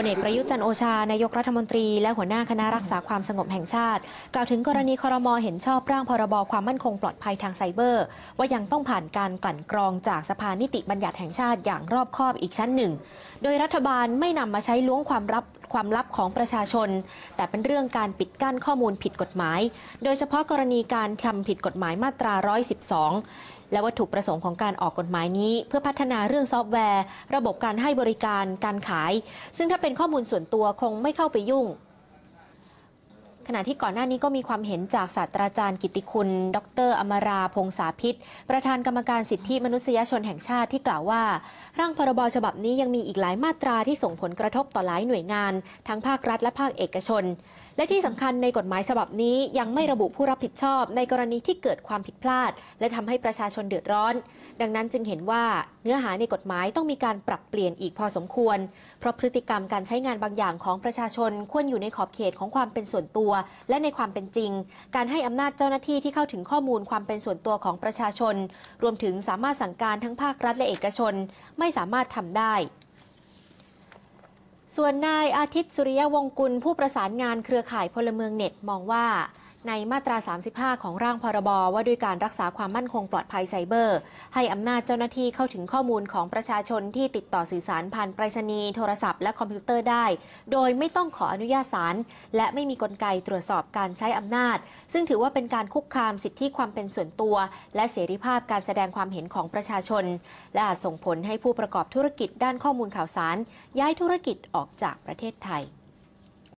พลเอกประยุทธ์จันโอชา นายกรัฐมนตรีและหัวหน้าคณะรักษาความสงบแห่งชาติ กล่าวถึงกรณีคอรมอเห็นชอบร่างพรบความมั่นคงปลอดภัยทางไซเบอร์ ว่ายังต้องผ่านการกลั่นกรองจากสภานิติบัญญัติแห่งชาติอย่างรอบคอบอีกชั้นหนึ่ง โดยรัฐบาลไม่นำมาใช้ล้วงความลับความลับของประชาชน แต่เป็นเรื่องการปิดกั้นข้อมูลผิดกฎหมาย โดยเฉพาะกรณีการทำผิดกฎหมายมาตรา 112 และวัตถุประสงค์ของการออกกฎหมายนี้ เพื่อพัฒนาเรื่องซอฟต์แวร์ ระบบการให้บริการการขาย ซึ่งถ้าเป็นข้อมูลส่วนตัวคงไม่เข้าไปยุ่งขณะที่ก่อนหน้านี้ก็มีความเห็นจากศาสตราจารย์กิติคุณ ดร อมรา พงษาพิษ ประธานกรรมการสิทธิมนุษยชนแห่งชาติที่กล่าวว่า ร่างพรบฉบับนี้ยังมีอีกหลายมาตราที่ส่งผลกระทบต่อหลายหน่วยงาน ทั้งภาครัฐและภาคเอกชน และที่สำคัญในกฎหมายฉบับนี้ยังไม่ระบุผู้รับผิดชอบในกรณีที่เกิดความผิดพลาด และทำให้ประชาชนเดือดร้อน ดังนั้นจึงเห็นว่าเนื้อหาในกฎหมายต้องมีการปรับเปลี่ยนอีกพอสมควร เพราะพฤติกรรมการใช้งานบางอย่างของประชาชนควรอยู่ในขอบเขตของความเป็นส่วนตัวและในความเป็นจริง การให้อำนาจเจ้าหน้าที่ที่เข้าถึงข้อมูลความเป็นส่วนตัวของประชาชน รวมถึงสามารถสั่งการทั้งภาครัฐและเอกชนไม่สามารถทำได้ ส่วนนายอาทิตย์สุริยวงกุลผู้ประสานงานเครือข่ายพลเมืองเน็ตมองว่าในมาตรา 35 ของร่างพรบว่าด้วยการรักษาความมั่นคงปลอดภัยไซเบอร์ ให้อำนาจเจ้าหน้าที่เข้าถึงข้อมูลของประชาชนที่ติดต่อสื่อสารผ่านไปรษณีย์โทรศัพท์และคอมพิวเตอร์ได้ โดยไม่ต้องขออนุญาตศาลและไม่มีกลไกตรวจสอบการใช้อำนาจ ซึ่งถือว่าเป็นการคุกคามสิทธิความเป็นส่วนตัว และเสรีภาพการแสดงความเห็นของประชาชน และอาจส่งผลให้ผู้ประกอบธุรกิจด้านข้อมูลข่าวสาร ย้ายธุรกิจออกจากประเทศไทย